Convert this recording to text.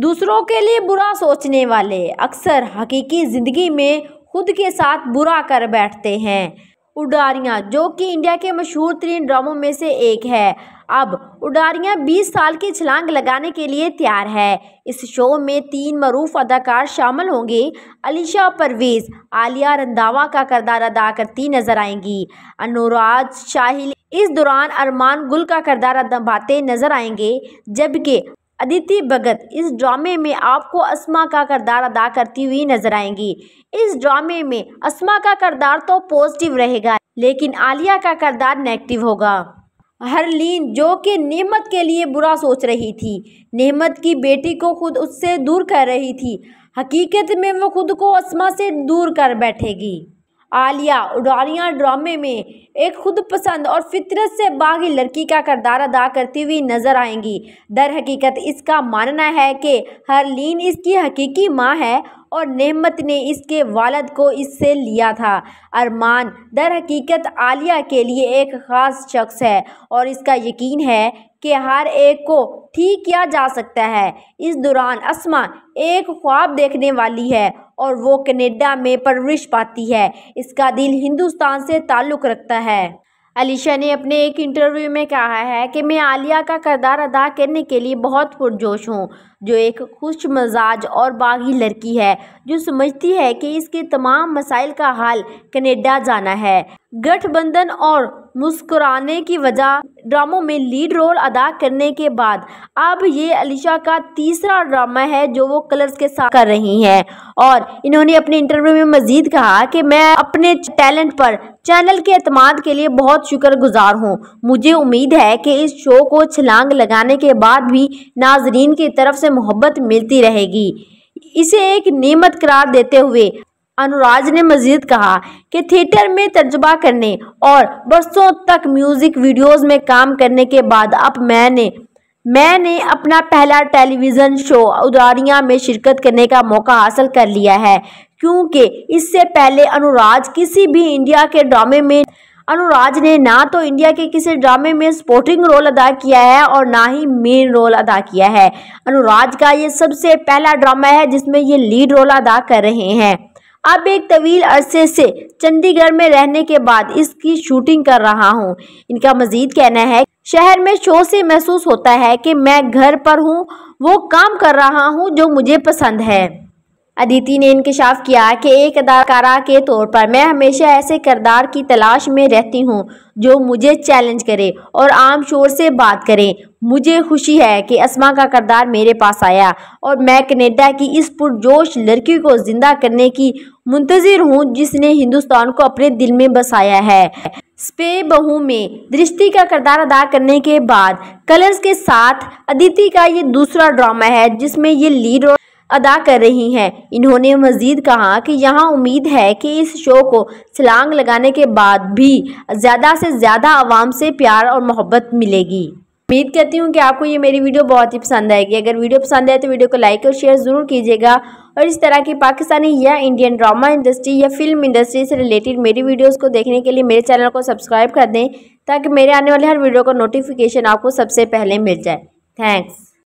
दूसरों के लिए बुरा सोचने वाले अक्सर हकीकी ज़िंदगी में खुद के साथ बुरा कर बैठते हैं उडारियाँ जो कि इंडिया के मशहूर तरीन ड्रामों में से एक है अब उडारियाँ 20 साल की छलांग लगाने के लिए तैयार है इस शो में तीन मरूफ अदाकार शामिल होंगे अलीशा परवेज आलिया रंधावा का करदार अदा करती नजर आएंगी अनुराज शाहिल इस दौरान अरमान गुल का करदार अदम नजर आएंगे जबकि अदिति भगत इस ड्रामे में आपको अस्मा का करदार अदा करती हुई नजर आएंगी इस ड्रामे में अस्मा का करदार तो पॉजिटिव रहेगा लेकिन आलिया का करदार नेगेटिव होगा हरलीन जो कि नेमत के लिए बुरा सोच रही थी नेमत की बेटी को खुद उससे दूर कर रही थी हकीकत में वो खुद को अस्मा से दूर कर बैठेगी आलिया उडारियाँ ड्रामे में एक खुद पसंद और फितरत से बागी लड़की का करदार अदा करती हुई नजर आएंगी दर हकीकत इसका मानना है कि हरलीन इसकी हकीकी माँ है और नेमत ने इसके वालद को इससे लिया था अरमान दर हकीकत आलिया के लिए एक ख़ास शख्स है और इसका यकीन है कि हर एक को ठीक किया जा सकता है इस दौरान असमा एक ख्वाब देखने वाली है और वो कनेडा में परवरिश पाती है इसका दिल हिंदुस्तान से ताल्लुक़ रखता है अलीशा ने अपने एक इंटरव्यू में कहा है कि मैं आलिया का करदार अदा करने के लिए बहुत पुरजोश हूँ जो एक खुश मजाज और बागी लड़की है जो समझती है कि इसके तमाम मसाइल का हाल कनेडा जाना है गठबंधन और मुस्कुराने की वजह ड्रामों में लीड रोल अदा करने के बाद अब ये अलीशा का तीसरा ड्रामा है जो वो कलर्स के साथ कर रही हैं और इन्होंने अपने इंटरव्यू में मजीद कहा कि मैं अपने टैलेंट पर चैनल के अतमाद के लिए बहुत शुक्रगुजार हूँ मुझे उम्मीद है कि इस शो को छलांग लगाने के बाद भी नाजरीन की तरफ से मोहब्बत मिलती रहेगी इसे एक नियमत करार देते हुए अनुराज ने मजीद कहा कि थिएटर में तजुबा करने और बरसों तक म्यूज़िक वीडियोस में काम करने के बाद अब मैंने मैंने अपना पहला टेलीविज़न शो उदारिया में शिरकत करने का मौका हासिल कर लिया है क्योंकि इससे पहले अनुराज किसी भी इंडिया के ड्रामे में अनुराज ने ना तो इंडिया के किसी ड्रामे में स्पोर्टिंग रोल अदा किया है और ना ही मेन रोल अदा किया है अनुराज का ये सबसे पहला ड्रामा है जिसमें ये लीड रोल अदा कर रहे हैं अब एक तवील अरसे से चंडीगढ़ में रहने के बाद इसकी शूटिंग कर रहा हूँ इनका मजीद कहना है शहर में शो से महसूस होता है कि मैं घर पर हूँ वो काम कर रहा हूँ जो मुझे पसंद है अदिति ने इंकशाफ किया कि एक अदाकारा के तौर पर मैं हमेशा ऐसे किरदार की तलाश में रहती हूँ जो मुझे चैलेंज करे और आम शोर से बात करें मुझे खुशी है कि असमा का करदार मेरे पास आया और मैं कनेडा की इस पुरजोश लड़की को ज़िंदा करने की मुंतज़र हूँ जिसने हिंदुस्तान को अपने दिल में बसाया है स्पे बहू में दृष्टि का करदार अदा करने के बाद कलर्स के साथ अदिति का ये दूसरा ड्रामा है जिसमें ये लीड रोल अदा कर रही हैं इन्होंने मज़ीद कहा कि यहाँ उम्मीद है कि इस शो को छलांग लगाने के बाद भी ज़्यादा से ज़्यादा आवाम से प्यार और मोहब्बत मिलेगी उम्मीद करती हूँ कि आपको ये मेरी वीडियो बहुत ही पसंद आएगी अगर वीडियो पसंद आए तो वीडियो को लाइक और शेयर ज़रूर कीजिएगा और इस तरह की पाकिस्तानी या इंडियन ड्रामा इंडस्ट्री या फिल्म इंडस्ट्री से रिलेटेड मेरी वीडियोस को देखने के लिए मेरे चैनल को सब्सक्राइब कर दें ताकि मेरे आने वाले हर वीडियो का नोटिफिकेशन आपको सबसे पहले मिल जाए थैंक्स